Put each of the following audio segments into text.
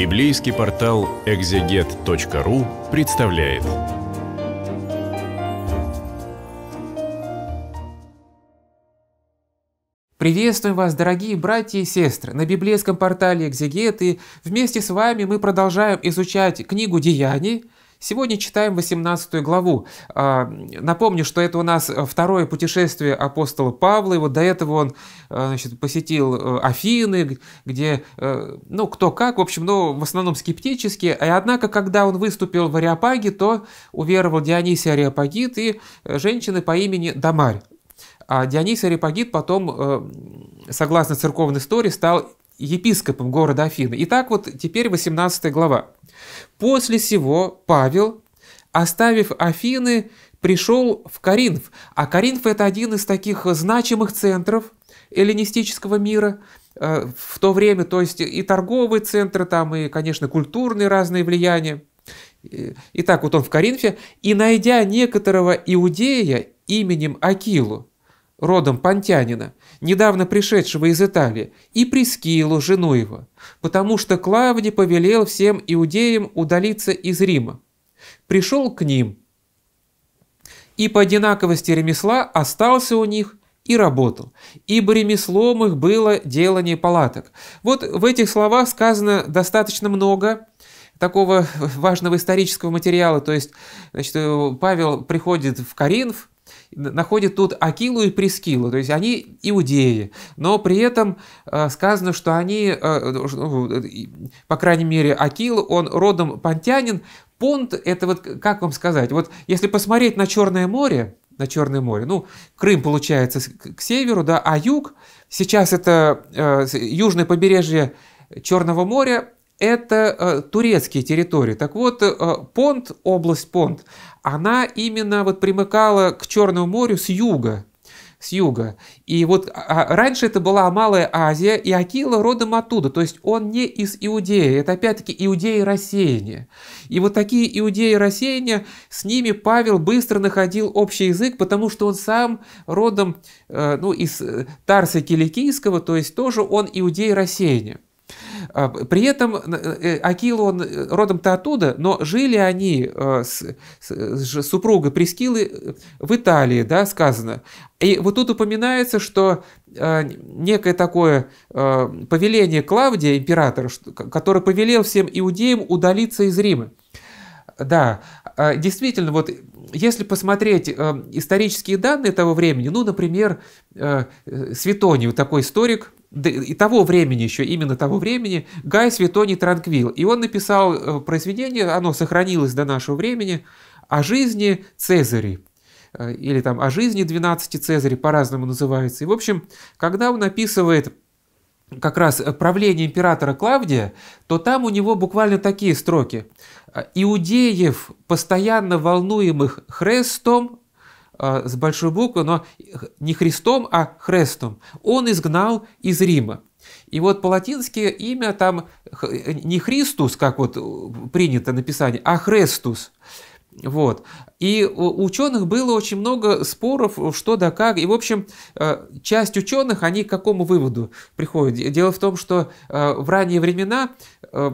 Библейский портал экзегет.ру представляет. Приветствуем вас, дорогие братья и сестры, на библейском портале Экзегет, и вместе с вами мы продолжаем изучать книгу «Деяний», Сегодня читаем 18 главу. А, напомню, что это у нас э, второе путешествие апостола Павла. И вот до этого он э, значит, посетил э, Афины, где, ну, кто как, в общем, ну, в основном скептически. И однако, когда он выступил в Ариапаге, то уверовал Дионисий Ариапагит и женщины по имени Дамарь. А Дионисий Ариапагит потом, согласно церковной истории, стал епископом города Афины. Итак, вот теперь 18 глава. После сего Павел, оставив Афины, пришел в Каринф, А Каринф это один из таких значимых центров эллинистического мира э, в то время, то есть и торговые центры там, и, конечно, культурные разные влияния. Итак, вот он в Каринфе и найдя некоторого иудея именем Акилу, родом понтянина, недавно пришедшего из Италии, и Прескилу, жену его, потому что Клавдий повелел всем иудеям удалиться из Рима. Пришел к ним и по одинаковости ремесла остался у них и работал, ибо ремеслом их было делание палаток. Вот в этих словах сказано достаточно много такого важного исторического материала, то есть значит, Павел приходит в Каринф находит тут Акилу и Прескилу, то есть они иудеи, но при этом э, сказано, что они, э, ну, ну, э, по крайней мере, Акил, он родом понтянин, понт – это вот, как вам сказать, вот если посмотреть на Черное море, на Черное море. Ну, Крым получается к северу, да, а юг, сейчас это э, южное побережье Черного моря, это э, турецкие территории. Так вот, э, Понт, область Понт, она именно вот примыкала к Черному морю с юга. С юга. И вот а, а, раньше это была Малая Азия, и Акила родом оттуда, то есть он не из Иудеи, это опять-таки иудеи рассеяния. И вот такие иудеи рассеяния, с ними Павел быстро находил общий язык, потому что он сам родом э, ну, из э, Тарса Киликийского, то есть тоже он иудей рассеяния. А, при этом э, э, Акил, он э, родом-то оттуда, но жили они с, с, с супругой Прескилы в Италии, да, сказано. И вот тут упоминается, что некое такое повеление Клавдия, императора, который повелел всем иудеям удалиться из Рима. Да, а, действительно, вот если посмотреть исторические данные того времени, ну, например, Светоний, такой историк, и того времени еще, именно того времени, Гай Светоний Транквил. И он написал э, произведение, оно сохранилось до нашего времени, о жизни Цезарей э, или там о жизни 12 Цезарей по-разному называется. И, в общем, когда он описывает как раз правление императора Клавдия, то там у него буквально такие строки. «Иудеев, постоянно волнуемых Хрестом, Э, с большой буквы, но не Христом, а Хрестом. Он изгнал из Рима. И вот по-латински имя там не Христус, как вот принято написание, а Хрестус. Вот. И у ученых было очень много споров, что да как. И, в общем, э, часть ученых, они к какому выводу приходят? Дело в том, что э, в ранние времена э,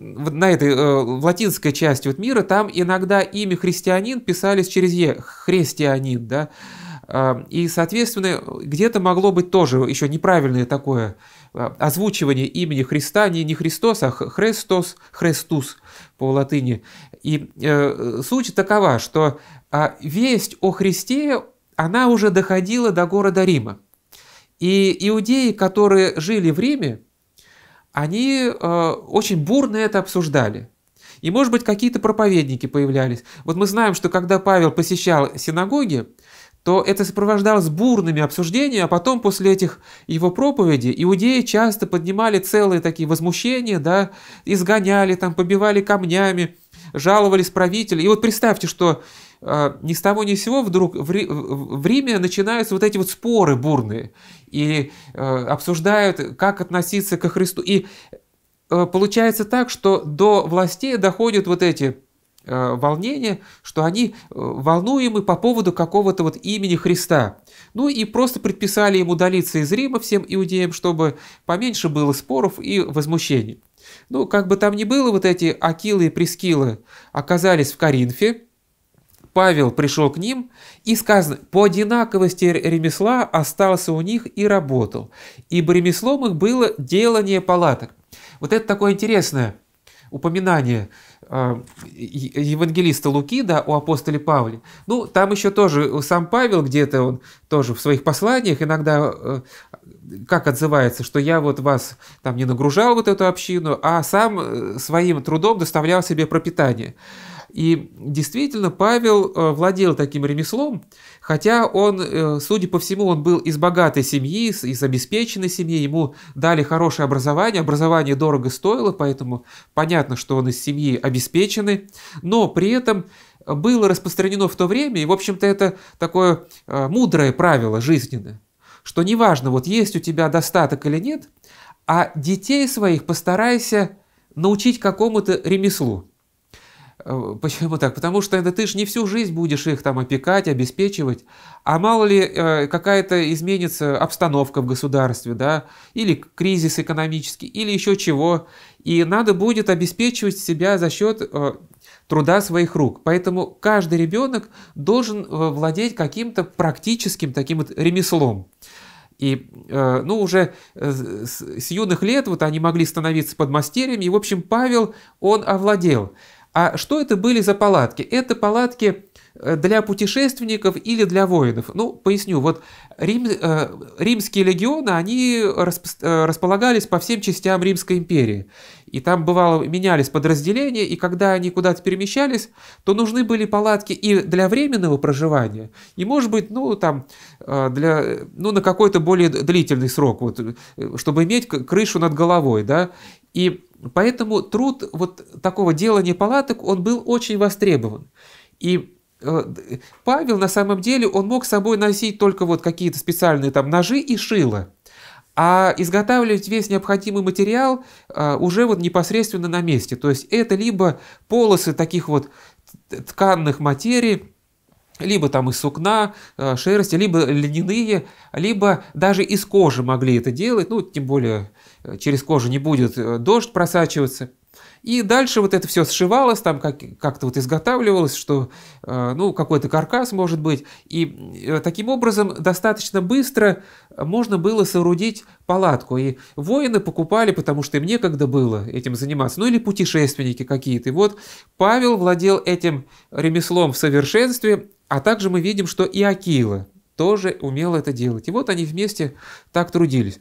на этой в латинской части вот мира, там иногда имя христианин писались через «е», христианин, да, и, соответственно, где-то могло быть тоже еще неправильное такое озвучивание имени Христа, не, не Христос, а Христос, Христус по латыни. И э, суть такова, что э, весть о Христе, она уже доходила до города Рима. И иудеи, которые жили в Риме, они э, очень бурно это обсуждали. И, может быть, какие-то проповедники появлялись. Вот мы знаем, что когда Павел посещал синагоги, то это сопровождалось бурными обсуждениями, а потом после этих его проповедей иудеи часто поднимали целые такие возмущения, да, изгоняли, там, побивали камнями, жаловались правители. И вот представьте, что э, ни с того ни с сего вдруг в, Ри, в Риме начинаются вот эти вот споры бурные, и э, обсуждают, как относиться ко Христу. И э, получается так, что до властей доходят вот эти Э, Волнение, что они э, волнуемы по поводу какого-то вот имени Христа. Ну и просто предписали им удалиться из Рима всем иудеям, чтобы поменьше было споров и возмущений. Ну, как бы там ни было, вот эти Акилы и Прескилы оказались в Коринфе, Павел пришел к ним, и сказано, по одинаковости ремесла остался у них и работал, ибо ремеслом их было делание палаток. Вот это такое интересное – упоминание э, евангелиста Луки, да, у апостоле Павла. Ну, там еще тоже э, сам Павел где-то, он тоже в своих посланиях иногда э, как отзывается, что я вот вас там не нагружал вот эту общину, а сам своим трудом доставлял себе пропитание. И действительно, Павел э, владел таким ремеслом, хотя он, э, судя по всему, он был из богатой семьи, из обеспеченной семьи, ему дали хорошее образование, образование дорого стоило, поэтому понятно, что он из семьи обеспеченный, но при этом было распространено в то время, и, в общем-то, это такое э, мудрое правило жизненное, что неважно, вот есть у тебя достаток или нет, а детей своих постарайся научить какому-то ремеслу. Э, почему так? Потому что это ты же не всю жизнь будешь их там опекать, обеспечивать, а мало ли э, какая-то изменится обстановка в государстве, да, или кризис экономический, или еще чего, и надо будет обеспечивать себя за счет э, труда своих рук. Поэтому каждый ребенок должен владеть каким-то практическим таким вот ремеслом. И, ну, уже с юных лет вот они могли становиться подмастерьями, и, в общем, Павел, он овладел. А что это были за палатки? Это палатки э, для путешественников или для воинов. Ну, поясню, вот Рим, э, римские легионы, они расп, э, располагались по всем частям Римской империи. И там, бывало, менялись подразделения, и когда они куда-то перемещались, то нужны были палатки и для временного проживания, и, может быть, ну, там, э, для, ну, на какой-то более длительный срок, вот, чтобы иметь крышу над головой, да, и поэтому труд вот такого делания палаток, он был очень востребован. И э, Павел на самом деле, он мог с собой носить только вот какие-то специальные там ножи и шило, а изготавливать весь необходимый материал э, уже вот непосредственно на месте. То есть это либо полосы таких вот тканных материй, либо там из сукна, э, шерсти, либо льняные, либо даже из кожи могли это делать, ну, тем более э, через кожу не будет э, дождь просачиваться. И дальше вот это все сшивалось, там как-то вот изготавливалось, что, ну, какой-то каркас может быть. И таким образом достаточно быстро можно было соорудить палатку. И воины покупали, потому что им некогда было этим заниматься. Ну, или путешественники какие-то. И вот Павел владел этим ремеслом в совершенстве, а также мы видим, что и Акила тоже умел это делать. И вот они вместе так трудились.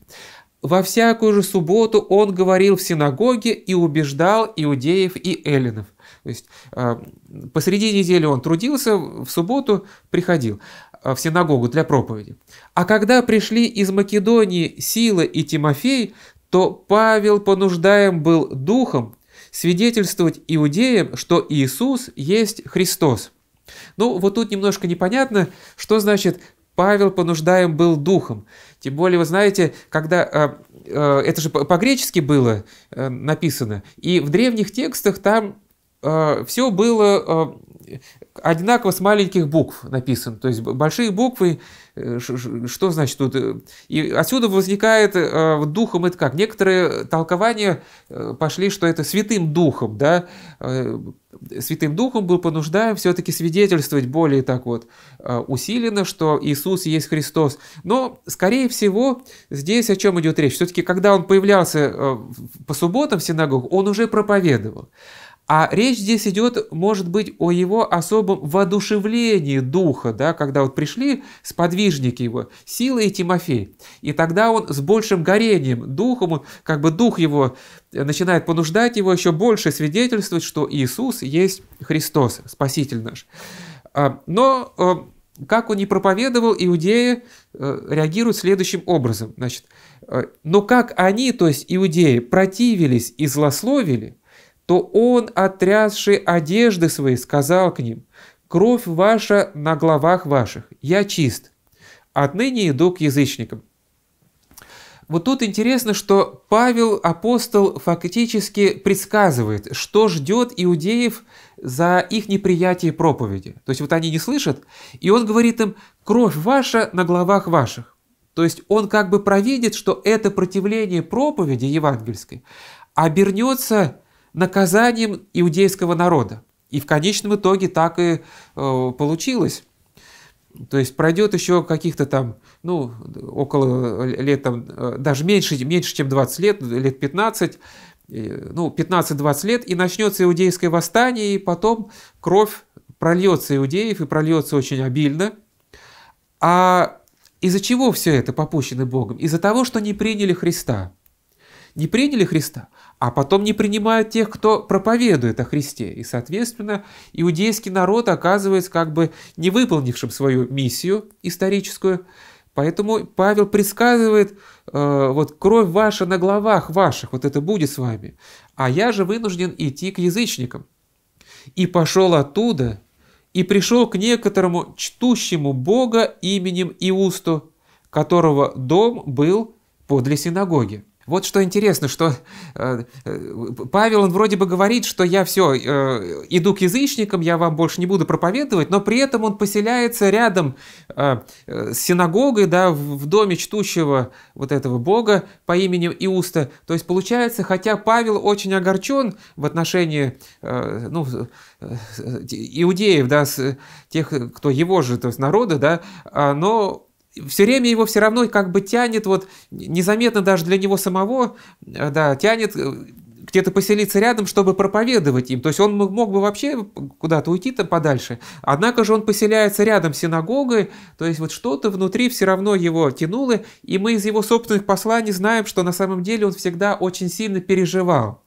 Во всякую же субботу он говорил в синагоге и убеждал иудеев и эллинов. То есть а, посреди недели он трудился, в субботу приходил а, в синагогу для проповеди. А когда пришли из Македонии Сила и Тимофей, то Павел понуждаем был духом свидетельствовать иудеям, что Иисус есть Христос. Ну, вот тут немножко непонятно, что значит Павел понуждаем был духом. Тем более, вы знаете, когда э, э, это же по-гречески было э, написано, и в древних текстах там а, все было одинаково с маленьких букв написан. То есть большие буквы, э, что значит тут? Э, и отсюда возникает э, духом это как? Некоторые толкования пошли, что это святым духом, да? Святым духом был понуждаем все-таки свидетельствовать более так вот усиленно, что Иисус есть Христос. Но, скорее всего, здесь о чем идет речь? Все-таки, когда он появлялся по субботам в Синагогу, он уже проповедовал. А речь здесь идет, может быть, о его особом воодушевлении духа, да, когда вот пришли сподвижники его, Сила и Тимофей. И тогда он с большим горением духом, как бы дух его э, начинает понуждать его еще больше свидетельствовать, что Иисус есть Христос, Спаситель наш. А, но э, как он не проповедовал, иудеи э, реагируют следующим образом. Значит, но как они, то есть иудеи, противились и злословили, то он, отрясший одежды свои, сказал к ним, «Кровь ваша на главах ваших, я чист, отныне иду к язычникам». Вот тут интересно, что Павел, апостол, фактически предсказывает, что ждет иудеев за их неприятие проповеди. То есть вот они не слышат, и он говорит им, «Кровь ваша на главах ваших». То есть он как бы провидит, что это противление проповеди евангельской обернется наказанием иудейского народа. И в конечном итоге так и э, получилось. То есть пройдет еще каких-то там, ну, около лет, там, э, даже меньше, меньше, чем 20 лет, лет 15, э, ну, 15-20 лет, и начнется иудейское восстание, и потом кровь прольется иудеев, и прольется очень обильно. А из-за чего все это попущено Богом? Из-за того, что не приняли Христа. Не приняли Христа а потом не принимают тех, кто проповедует о Христе. И, соответственно, иудейский народ оказывается как бы не выполнившим свою миссию историческую. Поэтому Павел предсказывает, э, вот кровь ваша на главах ваших, вот это будет с вами. А я же вынужден идти к язычникам. И пошел оттуда, и пришел к некоторому чтущему Бога именем Иусту, которого дом был подле синагоги вот что интересно, что э, э, Павел, он вроде бы говорит, что я все, э, иду к язычникам, я вам больше не буду проповедовать, но при этом он поселяется рядом э, э, с синагогой, да, в, в доме чтущего вот этого бога по имени Иуста. То есть получается, хотя Павел очень огорчен в отношении э, ну, э, иудеев, да, с, тех, кто его же, то есть народа, да, а, но все время его все равно как бы тянет, вот незаметно даже для него самого, э, да, тянет э, где-то поселиться рядом, чтобы проповедовать им. То есть он мог бы вообще куда-то уйти там подальше. Однако же он поселяется рядом с синагогой, то есть вот что-то внутри все равно его тянуло, и мы из его собственных посланий знаем, что на самом деле он всегда очень сильно переживал.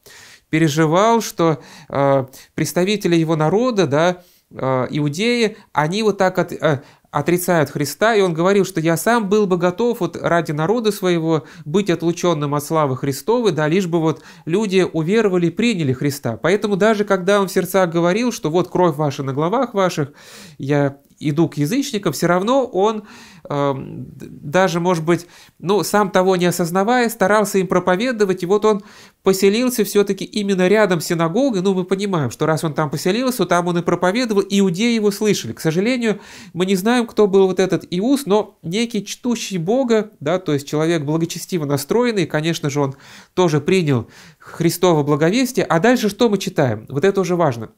Переживал, что э, представители его народа, да, э, иудеи, они вот так от, э, отрицают Христа, и он говорил, что я сам был бы готов вот ради народа своего быть отлученным от славы Христовой, да лишь бы вот люди уверовали и приняли Христа. Поэтому даже когда он в сердцах говорил, что вот кровь ваша на главах ваших, я иду к язычникам, все равно он эм, даже, может быть, ну, сам того не осознавая, старался им проповедовать, и вот он поселился все-таки именно рядом с синагогой, ну, мы понимаем, что раз он там поселился, там он и проповедовал, иудеи его слышали. К сожалению, мы не знаем, кто был вот этот Иус, но некий чтущий Бога, да, то есть человек благочестиво настроенный, конечно же, он тоже принял Христово благовестие, а дальше что мы читаем? Вот это уже важно.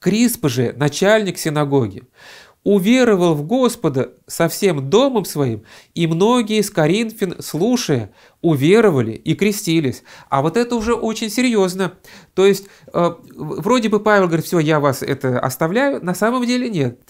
Крисп же, начальник синагоги, уверовал в Господа со всем домом своим, и многие из Коринфян, слушая, уверовали и крестились. А вот это уже очень серьезно. То есть, э, вроде бы Павел говорит, все, я вас это оставляю, на самом деле нет.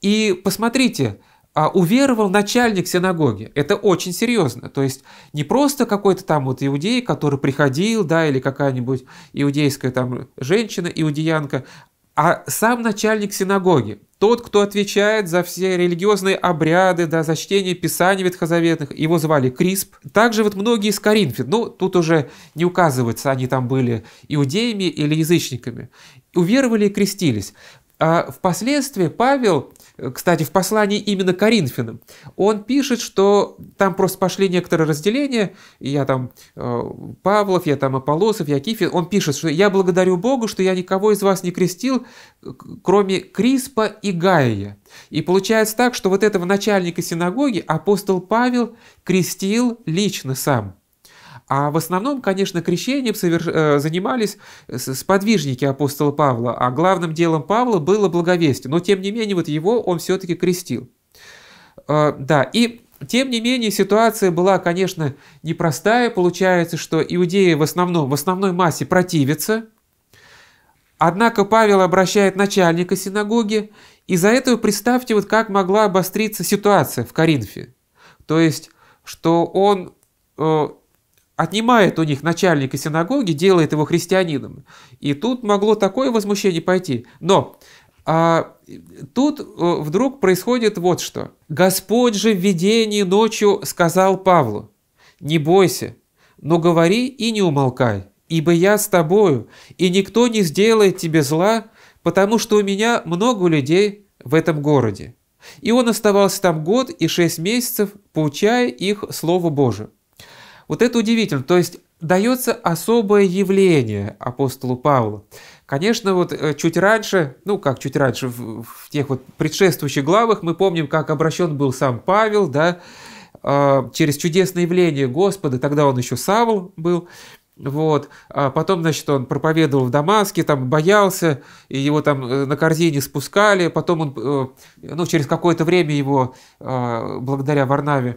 И посмотрите, а уверовал начальник синагоги. Это очень серьезно. То есть не просто какой-то там вот иудей, который приходил, да, или какая-нибудь иудейская там женщина, иудеянка, а сам начальник синагоги, тот, кто отвечает за все религиозные обряды, да, за чтение Писаний ветхозаветных, его звали Крисп. Также вот многие из Коринфян, ну, тут уже не указывается, они там были иудеями или язычниками, уверовали и крестились. А впоследствии Павел кстати, в послании именно Коринфянам, он пишет, что там просто пошли некоторые разделения, я там э, Павлов, я там Аполосов, я Кифин, он пишет, что «я благодарю Богу, что я никого из вас не крестил, кроме Криспа и Гаия». И получается так, что вот этого начальника синагоги апостол Павел крестил лично сам – а в основном, конечно, крещением соверш... Э, занимались э, сподвижники апостола Павла, а главным делом Павла было благовестие. Но, тем не менее, вот его он все-таки крестил. Э, да, и тем не менее, ситуация была, конечно, непростая. Получается, что иудеи в основном, в основной массе противятся. Однако Павел обращает начальника синагоги. и за это представьте, вот как могла обостриться ситуация в Коринфе. То есть, что он отнимает у них начальника синагоги, делает его христианином. И тут могло такое возмущение пойти. Но а, тут э, вдруг происходит вот что. «Господь же в видении ночью сказал Павлу, «Не бойся, но говори и не умолкай, ибо я с тобою, и никто не сделает тебе зла, потому что у меня много людей в этом городе». И он оставался там год и шесть месяцев, получая их слову Божие. Вот это удивительно. То есть дается особое явление апостолу Павлу. Конечно, вот э, чуть раньше, ну как чуть раньше, в, в тех вот предшествующих главах мы помним, как обращен был сам Павел, да, а, через чудесное явление Господа, тогда он еще Савл был, вот. А потом, значит, он проповедовал в Дамаске, там боялся, и его там э, на корзине спускали. Потом он, э, ну, через какое-то время его, а, благодаря Варнаве,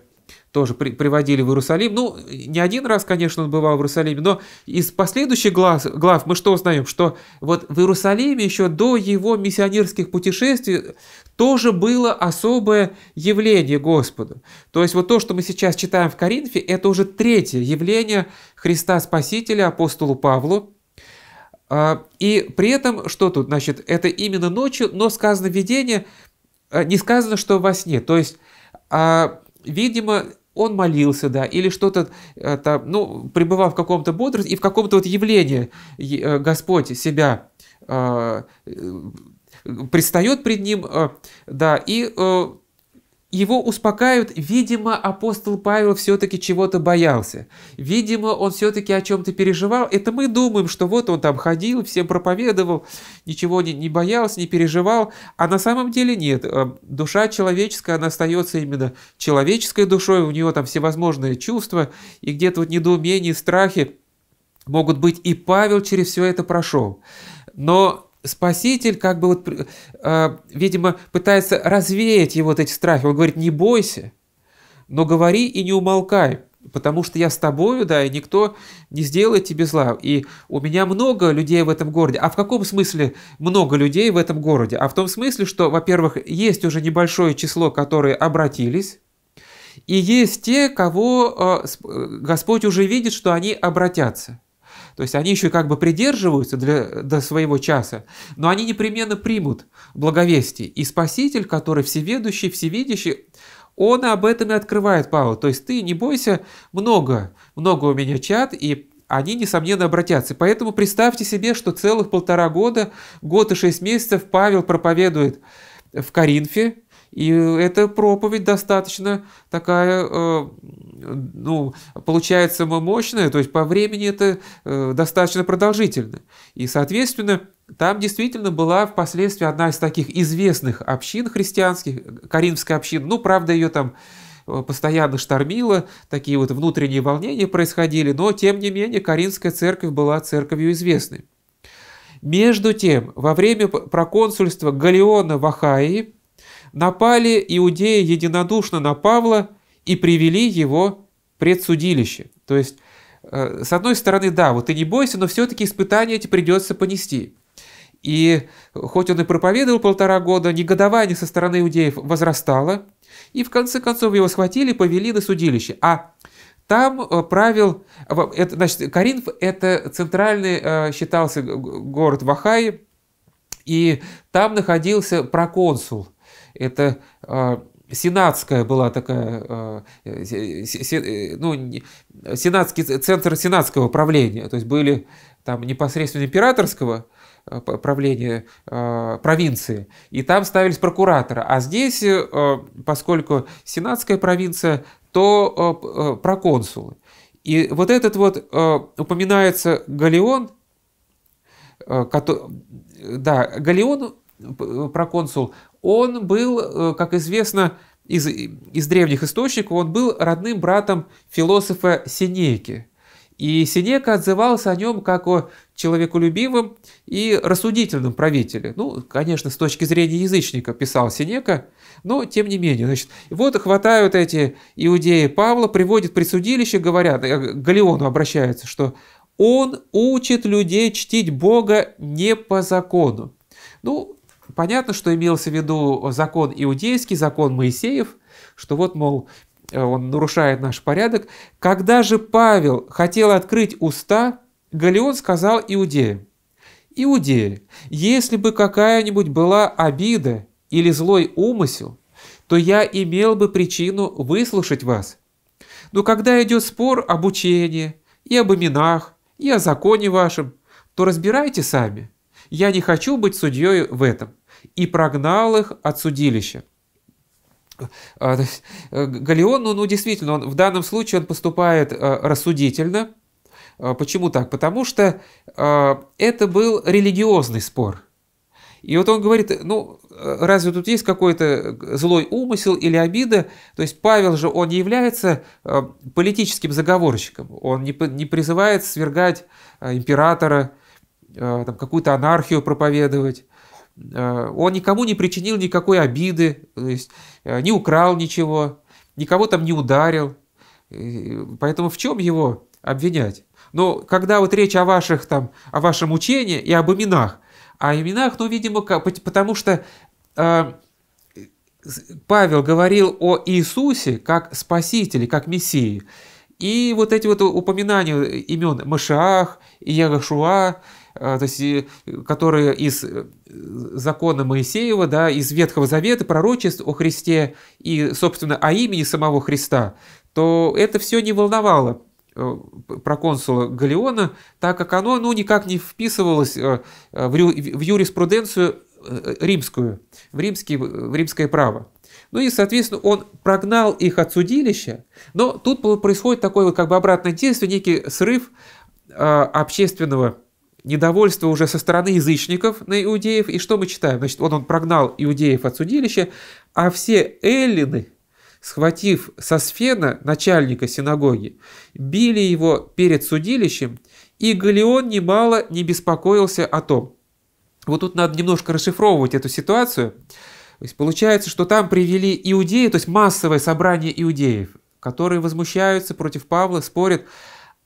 тоже при, приводили в Иерусалим. Ну, не один раз, конечно, он бывал в Иерусалиме, но из последующих глав, глав мы что узнаем? Что вот в Иерусалиме еще до его миссионерских путешествий тоже было особое явление Господу. То есть вот то, что мы сейчас читаем в Коринфе, это уже третье явление Христа Спасителя апостолу Павлу. А, и при этом, что тут, значит, это именно ночью, но сказано видение, а, не сказано, что во сне. То есть а, видимо, он молился, да, или что-то э, там, ну, пребывал в каком-то бодрости, и в каком-то вот явлении э, Господь себя э, э предстает пред ним, э, да, и э, его успокаивают, видимо, апостол Павел все-таки чего-то боялся. Видимо, он все-таки о чем-то переживал. Это мы думаем, что вот он там ходил, всем проповедовал, ничего не, не боялся, не переживал. А на самом деле нет. Э, душа человеческая, она остается именно человеческой душой, у него там всевозможные чувства и где-то вот недоумение, страхи могут быть. И Павел через все это прошел. Но Спаситель как бы, вот, э, видимо, пытается развеять его вот эти страхи. Он говорит, не бойся, но говори и не умолкай, потому что я с тобою, да, и никто не сделает тебе зла. И у меня много людей в этом городе. А в каком смысле много людей в этом городе? А в том смысле, что, во-первых, есть уже небольшое число, которые обратились, и есть те, кого э, э, Господь уже видит, что они обратятся. То есть они еще как бы придерживаются для, до своего часа, но они непременно примут благовестие. И Спаситель, который всеведущий, всевидящий, он об этом и открывает Павел. То есть ты не бойся, много, много у меня чат, и они, несомненно, обратятся. Поэтому представьте себе, что целых полтора года, год и шесть месяцев Павел проповедует в Коринфе, и эта проповедь достаточно такая, э, ну, получается мощная, то есть по времени это э, достаточно продолжительно. И, соответственно, там действительно была впоследствии одна из таких известных общин христианских, Каримская община, ну, правда, ее там э, постоянно штормило, такие вот внутренние волнения происходили, но, тем не менее, Каринская церковь была церковью известной. Между тем, во время проконсульства Галеона в Ахаии напали иудеи единодушно на Павла и привели его предсудилище. То есть, э, с одной стороны, да, вот ты не бойся, но все-таки испытания эти придется понести. И хоть он и проповедовал полтора года, негодование со стороны иудеев возрастало, и в конце концов его схватили, повели на судилище. А там э, правил, это, значит, Каринф – это центральный э, считался город Вахаи, и там находился проконсул – это а, сенатская была такая, а, э, ну, сенатский, центр сенатского правления, то есть были там непосредственно императорского а, правления провинции, и там ставились прокуратора. А здесь, э, поскольку сенатская провинция, то э, проконсулы. И вот этот вот упоминается Галеон, который, да, Галеон проконсул, он был, э, как известно из, из древних источников, он был родным братом философа Синейки. И Синека отзывался о нем как о человеколюбивом и рассудительном правителе. Ну, конечно, с точки зрения язычника писал Синека, но тем не менее. Значит, вот хватают эти иудеи Павла, приводят при судилище, говорят, э, Галеону обращаются, что он учит людей чтить Бога не по закону. Ну, Понятно, что имелся в виду закон иудейский, закон Моисеев, что вот, мол, э, он нарушает наш порядок. Когда же Павел хотел открыть уста, Галион сказал иудеям, «Иудеи, если бы какая-нибудь была обида или злой умысел, то я имел бы причину выслушать вас. Но когда идет спор об учении и об именах, и о законе вашем, то разбирайте сами. Я не хочу быть судьей в этом и прогнал их от судилища. А, э, Галеон, ну, ну действительно, он, в данном случае он поступает э, рассудительно. А, почему так? Потому что а, это был религиозный спор. И вот он говорит, ну, разве тут есть какой-то злой умысел или обида? То есть Павел же, он не является э, политическим заговорщиком, он не, призывает свергать императора, какую-то анархию проповедовать. Э, он никому не причинил никакой обиды, то есть э, не украл ничего, никого там не ударил. Поэтому в чем его обвинять? Но когда вот речь о ваших там, о вашем учении и об именах, о а именах, ну, видимо, потому что э, Павел говорил о Иисусе как Спасителе, как Мессии. И вот эти вот упоминания имен Машах и Ягашуа, а, то есть, которые из э, закона Моисеева, да, из Ветхого Завета, пророчеств о Христе и, собственно, о имени самого Христа, то это все не волновало э, проконсула Галеона, так как оно ну, никак не вписывалось э, в юриспруденцию римскую, в, римский, в римское право. Ну и, соответственно, он прогнал их от судилища, но тут происходит такое вот как бы обратное действие, некий срыв общественного недовольство уже со стороны язычников на иудеев. И что мы читаем? Значит, вот он прогнал иудеев от судилища, а все эллины, схватив Сосфена, начальника синагоги, били его перед судилищем, и Галеон немало не беспокоился о том. Вот тут надо немножко расшифровывать эту ситуацию. То есть получается, что там привели иудеи, то есть массовое собрание иудеев, которые возмущаются против Павла, спорят,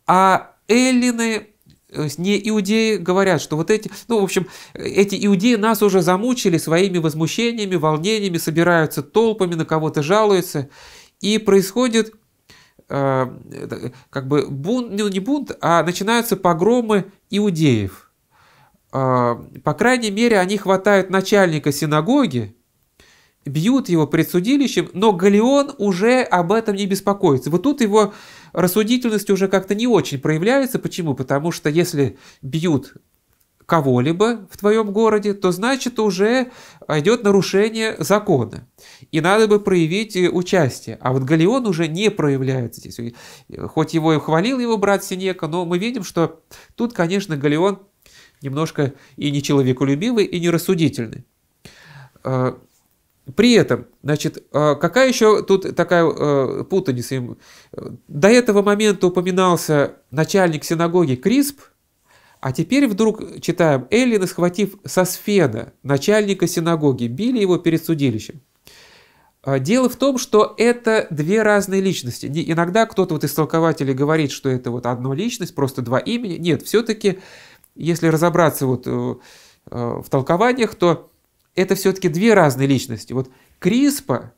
а эллины Э, не иудеи говорят, что вот эти, ну, в общем, эти иудеи нас уже замучили своими возмущениями, волнениями, собираются толпами, на кого-то жалуются, и происходит э, как бы бунт, ну, не бунт, а начинаются погромы иудеев. Э, по крайней мере, они хватают начальника синагоги, бьют его предсудилищем, но Галеон уже об этом не беспокоится. Вот тут его рассудительность уже как-то не очень проявляется. Почему? Потому что если бьют кого-либо в твоем городе, то значит уже идет нарушение закона. И надо бы проявить э, участие. А вот Галеон уже не проявляется здесь. Э, хоть его и хвалил его брат Синека, но мы видим, что тут, конечно, Галеон немножко и не человеколюбивый, и не рассудительный. Э, при этом, значит, а, какая еще тут такая э, путаница? Э, до этого момента упоминался начальник синагоги Крисп, а теперь вдруг читаем Эллина, схватив Сосфена, начальника синагоги, били его перед судилищем. А, дело в том, что это две разные личности. Иногда кто-то вот из толкователей говорит, что это вот одна личность, просто два имени. Нет, все-таки, если разобраться вот э, в толкованиях, то это все-таки две разные личности. Вот Криспа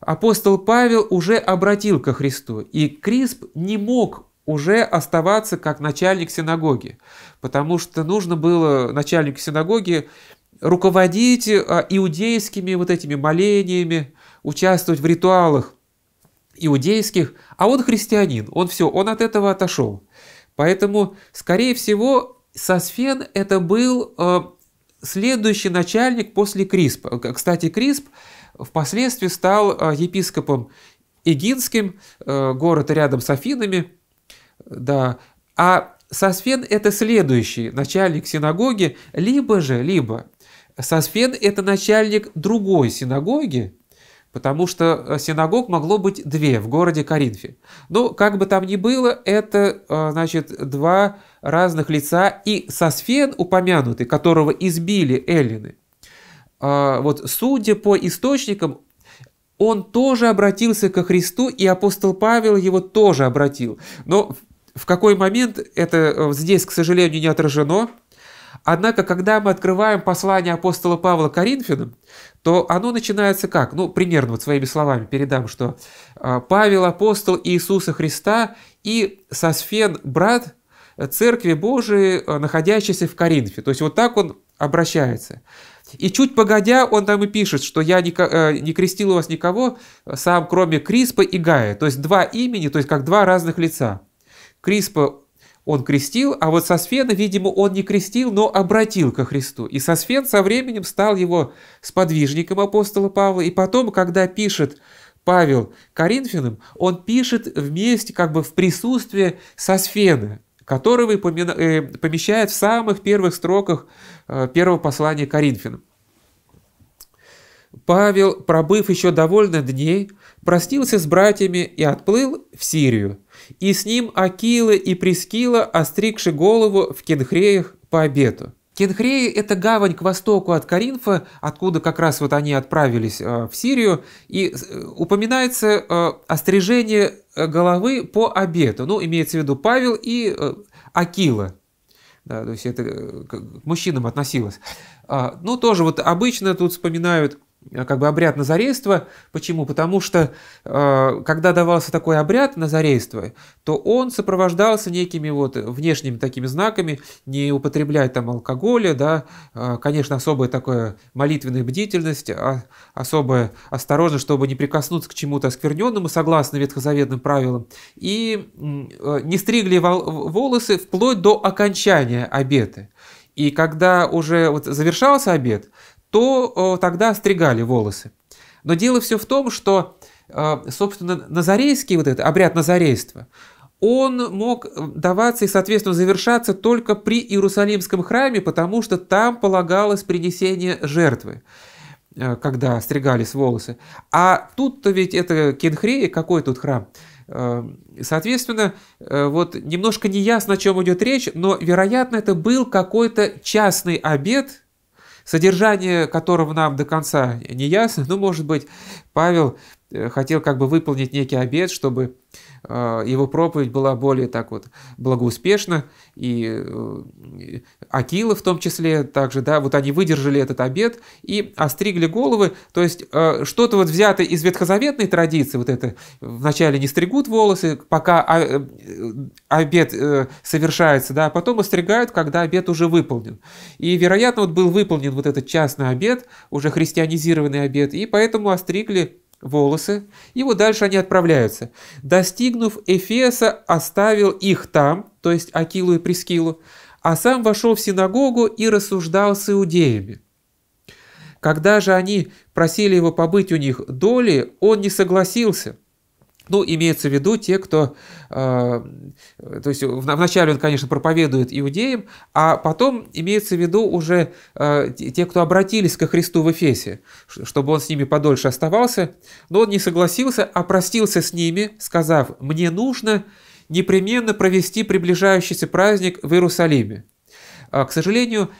апостол Павел уже обратил ко Христу, и Крисп не мог уже оставаться как начальник синагоги, потому что нужно было начальник синагоги руководить а, иудейскими вот этими молениями, участвовать в ритуалах иудейских, а он христианин, он все, он от этого отошел. Поэтому, скорее всего, Сосфен это был а, следующий начальник после Криспа. Э, кстати, Крисп впоследствии стал э, епископом Игинским, э, город рядом с Афинами. Да. А Сосфен – это следующий начальник синагоги, либо же, либо Сосфен – это начальник другой синагоги, потому что э, синагог могло быть две в городе Коринфе. Но ну, как бы там ни было, это, э, значит, два разных лица. И Сосфен упомянутый, которого избили эллины, а, вот судя по источникам, он тоже обратился ко Христу, и апостол Павел его тоже обратил. Но в какой момент это э, здесь, к сожалению, не отражено, Однако, когда мы открываем послание апостола Павла Коринфянам, то оно начинается как? Ну, примерно вот своими словами передам, что а, Павел апостол Иисуса Христа и Сосфен брат э, Церкви Божией, э, находящейся в Коринфе. То есть вот так он обращается. И чуть погодя, он там и пишет, что я не, э, не крестил у вас никого, сам кроме Криспа и Гая. То есть два имени, то есть как два разных лица. Криспа он крестил, а вот Сосфена, видимо, он не крестил, но обратил ко Христу. И Сосфен со временем стал его сподвижником апостола Павла. И потом, когда пишет Павел Коринфянам, он пишет вместе, как бы в присутствии Сосфена, которого э, помещает в самых первых строках э, первого послания Коринфянам. Павел, пробыв еще довольно дней, простился с братьями и отплыл в Сирию – и с ним Акила и Прескила, остригши голову в Кенхреях по обету. Кенхреи – это гавань к востоку от Каринфа, откуда как раз вот они отправились э, в Сирию, и э, упоминается э, острижение головы по обету, ну, имеется в виду Павел и Акила, да, то есть это к мужчинам относилось. А, ну, тоже вот обычно тут вспоминают Э, как бы обряд назарейства. Почему? Потому что э, когда давался такой обряд назарейства, то он сопровождался некими вот внешними такими знаками, не употреблять там алкоголя, да, э, конечно, особая такая молитвенная бдительность, а, особая осторожность, чтобы не прикоснуться к чему-то оскверненному, согласно ветхозаветным правилам, и не стригли волосы вплоть до окончания обета. И когда уже вот завершался обед, то э, тогда стригали волосы. Но дело все в том, что, э, собственно, назарейский вот этот обряд назарейства, он мог даваться и, соответственно, завершаться только при Иерусалимском храме, потому что там полагалось принесение жертвы э, когда стригались волосы. А тут-то ведь это Кенхрея, какой тут храм? Соответственно, вот немножко неясно, о чем идет речь, но, вероятно, это был какой-то частный обед, содержание которого нам до конца не ясно, ну может быть, Павел э, хотел как бы выполнить некий обед, чтобы Э, его проповедь была более так вот благоуспешна, и э, Акила в том числе также, да, вот они выдержали этот обед и остригли головы, то есть э, что-то вот взято из ветхозаветной традиции, вот это вначале не стригут волосы, пока а, обед совершается, да, а потом остригают, когда обед уже выполнен. И, вероятно, вот был выполнен вот этот частный обед, уже христианизированный обед, и поэтому остригли волосы, и вот дальше они отправляются. Достигнув Эфеса, оставил их там, то есть Акилу и Прескилу, а сам вошел в синагогу и рассуждал с иудеями. Когда же они просили его побыть у них доли, он не согласился, ну, имеется в виду те, кто... Э, то есть вначале он, конечно, проповедует иудеям, а потом имеется в виду уже э, те, кто обратились ко Христу в Эфесе, чтобы он с ними подольше оставался. Но он не согласился, а простился с ними, сказав, «Мне нужно непременно провести приближающийся праздник в Иерусалиме». А, к сожалению,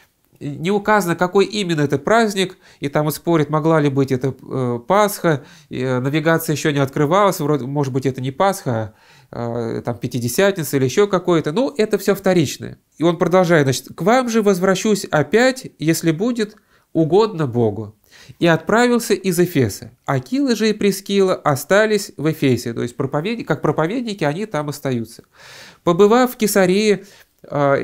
не указано, какой именно это праздник, и там спорит могла ли быть это э, Пасха, э, навигация еще не открывалась, вроде, может быть, это не Пасха, а э, там Пятидесятница или еще какое-то, ну, это все вторичное. И он продолжает, значит, «К вам же возвращусь опять, если будет угодно Богу». И отправился из Эфеса. Акилы же и Прескила остались в Эфесе, то есть проповед... как проповедники они там остаются. Побывав в Кесарии, а,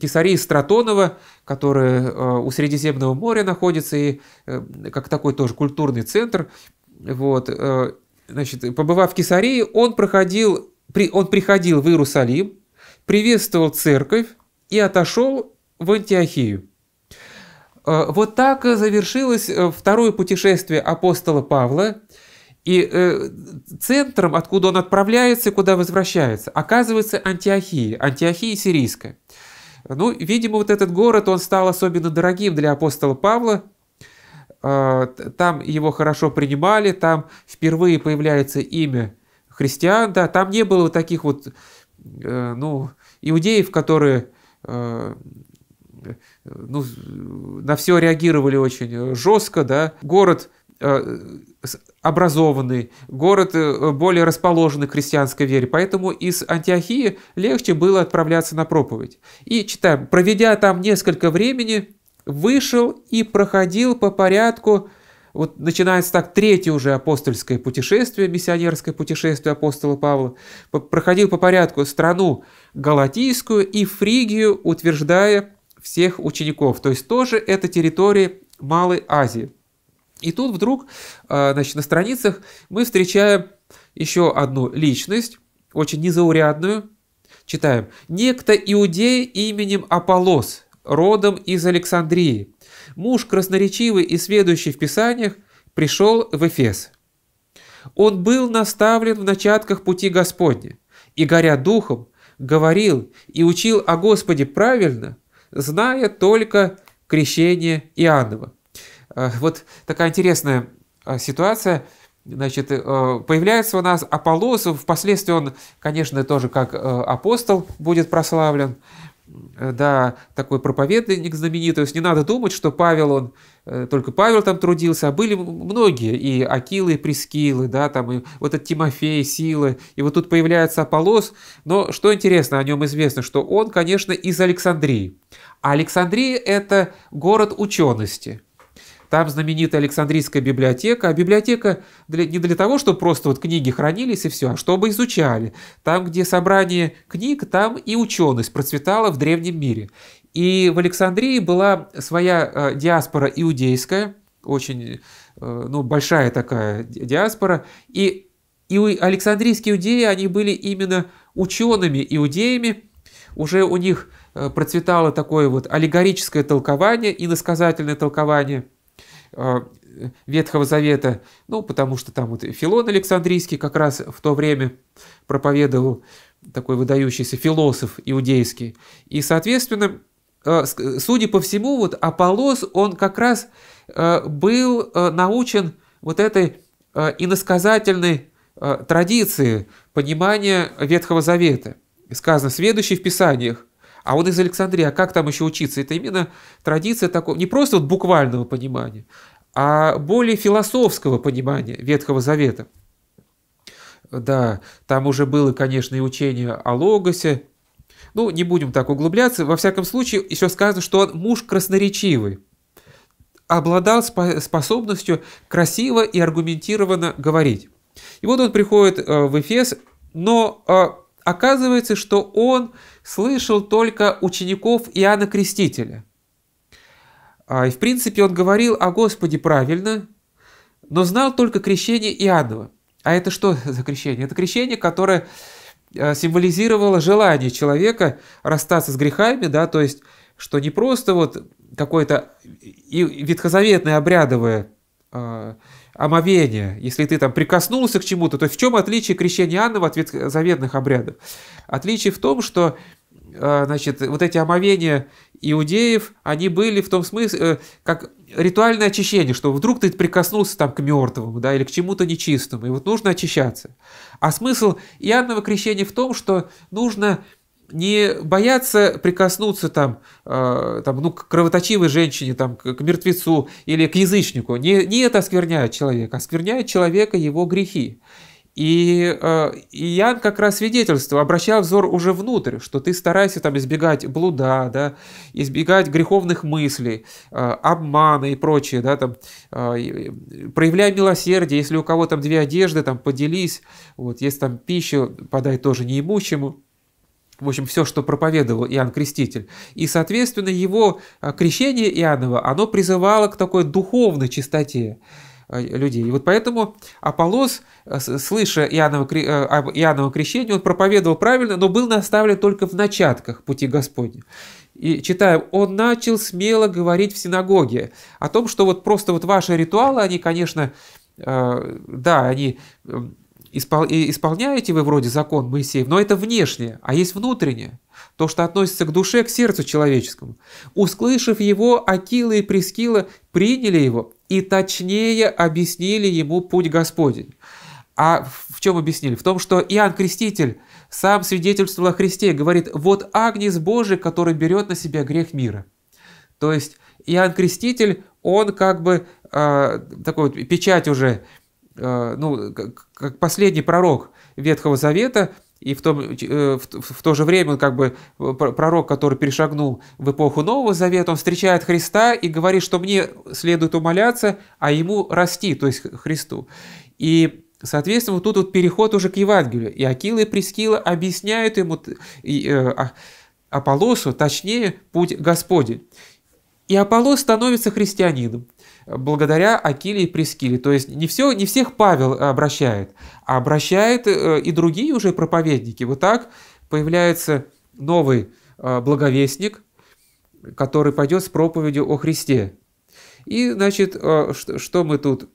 Кесарии Стратонова, которая у Средиземного моря находится, и э, как такой тоже культурный центр. Вот, э, значит, побывав в Кесарии, он, проходил, он приходил в Иерусалим, приветствовал церковь и отошел в Антиохию. А, вот так э, завершилось второе путешествие апостола Павла – и э, центром, откуда он отправляется и куда возвращается, оказывается Антиохия, Антиохия сирийская. Ну, видимо, вот этот город, он стал особенно дорогим для апостола Павла. Э, там его хорошо принимали, там впервые появляется имя христиан, да, там не было вот таких вот, э, ну, иудеев, которые э, ну, на все реагировали очень жестко, да. Город э, образованный, город э, более расположенный к христианской вере, поэтому из Антиохии легче было отправляться на проповедь. И читаем, проведя там несколько времени, вышел и проходил по порядку, вот начинается так третье уже апостольское путешествие, миссионерское путешествие апостола Павла, проходил по порядку страну Галатийскую и Фригию, утверждая всех учеников. То есть тоже это территории Малой Азии. И тут вдруг, а, значит, на страницах мы встречаем еще одну личность, очень незаурядную. Читаем. «Некто иудей именем Аполос, родом из Александрии, муж красноречивый и следующий в писаниях, пришел в Эфес. Он был наставлен в начатках пути Господня, и, горя духом, говорил и учил о Господе правильно, зная только крещение Иоаннова. Э, вот такая интересная э, ситуация. Значит, э, появляется у нас Аполлос, впоследствии он, конечно, тоже как апостол будет прославлен, да, такой проповедник знаменитый. То есть не надо думать, что Павел, он, только Павел там трудился, а были многие, и Акилы, и Прескилы, да, там, и вот этот Тимофей, Силы, и вот тут появляется Аполлос. Но что интересно, о нем известно, что он, конечно, из Александрии. А Александрия – это город учености – там знаменитая Александрийская библиотека, а библиотека для, не для того, чтобы просто вот книги хранились и все, а чтобы изучали. Там, где собрание книг, там и ученость процветала в древнем мире. И в Александрии была своя э, диаспора иудейская, очень э, ну, большая такая диаспора, и, и Александрийские иудеи, они были именно учеными иудеями, уже у них э, процветало такое вот аллегорическое толкование, иносказательное толкование – а, Ветхого Завета, ну, потому что там вот Филон Александрийский как раз в то время проповедовал такой выдающийся философ иудейский. И, соответственно, а, судя по всему, вот Аполлос, он как раз а, был научен вот этой иносказательной традиции понимания Ветхого Завета. Сказано, следующий в Писаниях, а он из Александрии, а как там еще учиться? Это именно традиция такого, не просто вот буквального понимания, а более философского понимания Ветхого Завета. Да, там уже было, конечно, и учение о Логосе. Ну, не будем так углубляться. Во всяком случае, еще сказано, что он муж красноречивый обладал способностью красиво и аргументированно говорить. И вот он приходит э, в Эфес, но э, Оказывается, что он слышал только учеников Иоанна Крестителя. А, и в принципе он говорил о Господе правильно, но знал только крещение Иоанна. А это что за крещение? Это крещение, которое а, символизировало желание человека расстаться с грехами, да, то есть, что не просто вот какое-то ветхозаветное обрядовое а, омовения, если ты там прикоснулся к чему-то, то в чем отличие крещения Иоанна от э, заветных обрядов? Отличие в том, что э, значит, вот эти омовения иудеев, они были в том смысле, э, как ритуальное очищение, что вдруг ты прикоснулся там к мертвому, да, или к чему-то нечистому, и вот нужно очищаться. А смысл Иоаннова крещения в том, что нужно не бояться прикоснуться там, э, там ну, к кровоточивой женщине, там, к, к мертвецу или к язычнику. Не, не это оскверняет человека, оскверняет человека его грехи. И, э, как раз свидетельство, обращая взор уже внутрь, что ты стараешься там избегать блуда, да, избегать греховных мыслей, э, обмана и прочее, да, там, э, проявляй милосердие, если у кого там две одежды, там, поделись, вот, если там пищу, подай тоже неимущему в общем, все, что проповедовал Иоанн Креститель. И, соответственно, его а, крещение Иоаннова, оно призывало к такой духовной чистоте а, людей. И вот поэтому Аполлос, а, слыша Иоанново крещение, он проповедовал правильно, но был наставлен только в начатках пути Господня. И читаем, он начал смело говорить в синагоге о том, что вот просто вот ваши ритуалы, они, конечно, да, они Испол... Исполняете вы вроде закон Моисеев, но это внешнее, а есть внутреннее, то, что относится к душе, к сердцу человеческому. Услышав его, Акила и Прескила приняли его и точнее объяснили ему путь Господень. А в чем объяснили? В том, что Иоанн Креститель сам свидетельствовал о Христе, говорит, вот Агнец Божий, который берет на себя грех мира. То есть Иоанн Креститель, он как бы э, такой вот печать уже Э, ну, как последний пророк Ветхого Завета, и в, том, э, в, то же время он как бы э, пророк, который перешагнул в эпоху Нового Завета, он встречает Христа и говорит, что мне следует умоляться, а ему расти, то есть Христу. И Соответственно, вот тут вот переход уже к Евангелию. И Акила и Прескила объясняют ему и, а, Аполосу, точнее, путь Господень. И Аполос становится христианином благодаря Акиле и Прескиле. То есть не, все, не всех Павел э, обращает, а обращает э, и другие уже проповедники. Вот так появляется новый э, благовестник, который пойдет с проповедью о Христе. И, значит, что мы тут...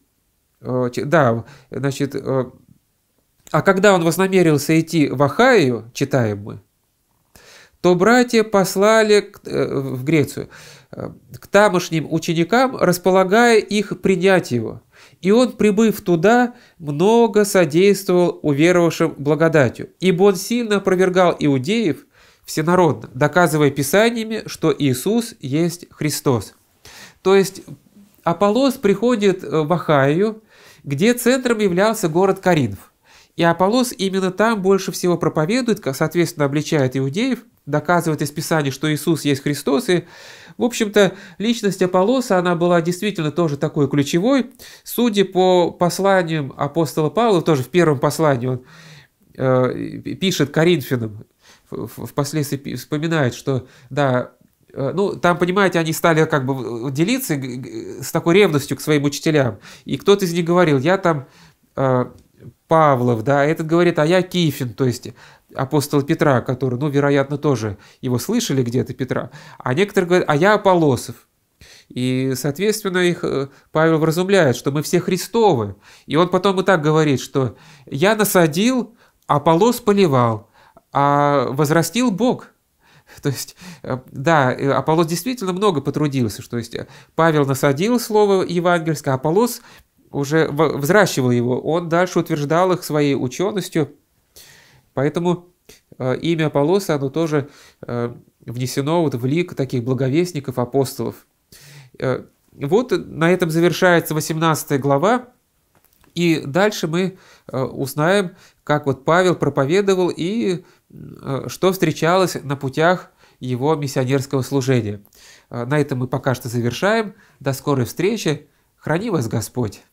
Да, значит, а когда он вознамерился идти в Ахаю, читаем мы, то братья послали в Грецию к тамошним ученикам, располагая их принять его. И он, прибыв туда, много содействовал уверовавшим благодатью, ибо он сильно опровергал иудеев всенародно, доказывая писаниями, что Иисус есть Христос. То есть Аполлос приходит э, в Ахаю, где центром являлся город Каринф. И Аполлос именно там больше всего проповедует, соответственно, обличает иудеев, доказывает из Писания, что Иисус есть Христос, и в общем-то, личность Аполлоса, она была действительно тоже такой ключевой. Судя по посланиям апостола Павла, тоже в первом послании он э, пишет Коринфянам, впоследствии вспоминает, что да, э, ну, там, понимаете, они стали как бы делиться с такой ревностью к своим учителям. И кто-то из них говорил, я там э, Павлов, да, этот говорит, а я Кифин, то есть апостол Петра, который, ну, вероятно, тоже его слышали где-то, Петра. А некоторые говорят, а я Аполосов. И, соответственно, их э, Павел вразумляет, что мы все Христовы. И он потом и так говорит, что я насадил, а полос поливал, а возрастил Бог. То есть, э, да, э, Аполос действительно много потрудился. Что, то есть, Павел насадил слово евангельское, а Аполлос уже взращивал его, он дальше утверждал их своей ученостью, поэтому э, имя Аполлоса, оно тоже э, внесено вот в лик таких благовестников, апостолов. Э, вот на этом завершается 18 глава, и дальше мы узнаем, как вот Павел проповедовал и что встречалось на путях его миссионерского служения. На этом мы пока что завершаем. До скорой встречи. Храни вас Господь!